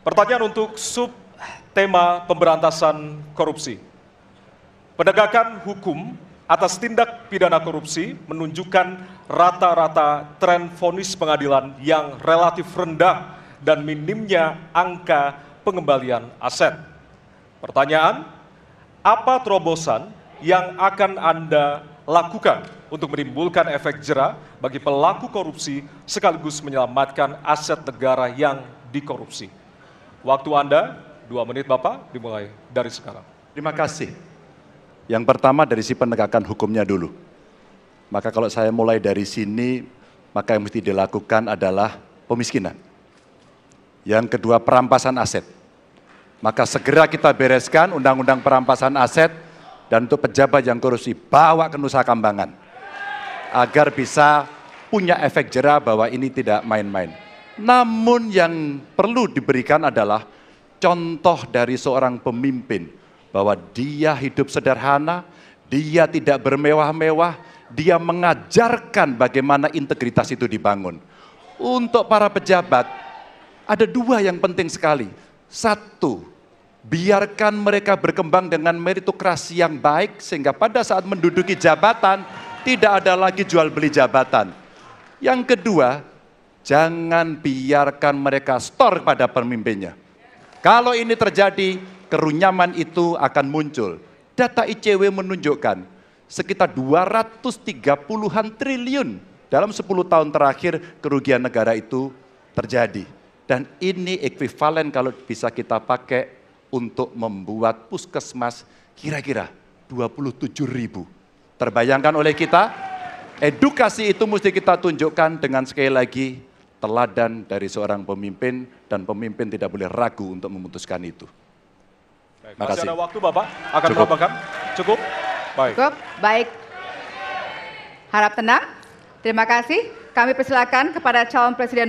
Pertanyaan untuk sub tema pemberantasan korupsi. Penegakan hukum atas tindak pidana korupsi menunjukkan rata-rata tren vonis pengadilan yang relatif rendah dan minimnya angka pengembalian aset. Pertanyaan, apa terobosan yang akan Anda lakukan untuk menimbulkan efek jerah bagi pelaku korupsi sekaligus menyelamatkan aset negara yang dikorupsi? Waktu Anda dua menit Bapak dimulai dari sekarang. Terima kasih. Yang pertama dari si penegakan hukumnya dulu. Maka kalau saya mulai dari sini, maka yang mesti dilakukan adalah pemiskinan. Yang kedua perampasan aset. Maka segera kita bereskan undang-undang perampasan aset dan untuk pejabat yang korupsi bawa ke Nusa Kambangan agar bisa punya efek jerah bahwa ini tidak main-main. Namun yang perlu diberikan adalah contoh dari seorang pemimpin bahwa dia hidup sederhana, dia tidak bermewah-mewah, dia mengajarkan bagaimana integritas itu dibangun. Untuk para pejabat, ada dua yang penting sekali. Satu, biarkan mereka berkembang dengan meritokrasi yang baik sehingga pada saat menduduki jabatan tidak ada lagi jual beli jabatan. Yang kedua, Jangan biarkan mereka store pada pemimpinnya. Kalau ini terjadi, kerunyaman itu akan muncul. Data ICW menunjukkan sekitar 230-an triliun dalam 10 tahun terakhir kerugian negara itu terjadi. Dan ini ekuivalen kalau bisa kita pakai untuk membuat puskesmas kira-kira 27 ribu. Terbayangkan oleh kita, edukasi itu mesti kita tunjukkan dengan sekali lagi teladan dari seorang pemimpin dan pemimpin tidak boleh ragu untuk memutuskan itu. Baik, kasih. Masih ada waktu Bapak, akan Cukup. Bapak. Cukup? Baik. Cukup, baik. Harap tenang. Terima kasih. Kami persilakan kepada calon presiden